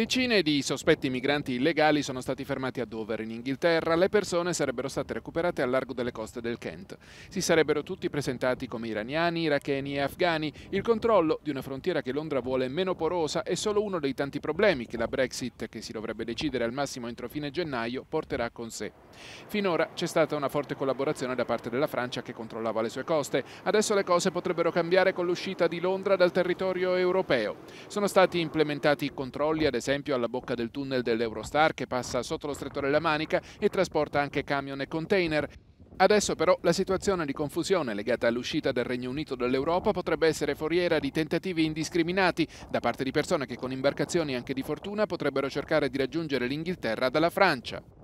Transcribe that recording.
Decine di sospetti migranti illegali sono stati fermati a Dover, in Inghilterra. Le persone sarebbero state recuperate al largo delle coste del Kent. Si sarebbero tutti presentati come iraniani, iracheni e afghani. Il controllo di una frontiera che Londra vuole meno porosa è solo uno dei tanti problemi che la Brexit, che si dovrebbe decidere al massimo entro fine gennaio, porterà con sé. Finora c'è stata una forte collaborazione da parte della Francia che controllava le sue coste. Adesso le cose potrebbero cambiare con l'uscita di Londra dal territorio europeo. Sono stati implementati controlli ad esempio esempio alla bocca del tunnel dell'Eurostar che passa sotto lo stretto della Manica e trasporta anche camion e container. Adesso però la situazione di confusione legata all'uscita del Regno Unito dall'Europa potrebbe essere foriera di tentativi indiscriminati da parte di persone che con imbarcazioni anche di fortuna potrebbero cercare di raggiungere l'Inghilterra dalla Francia.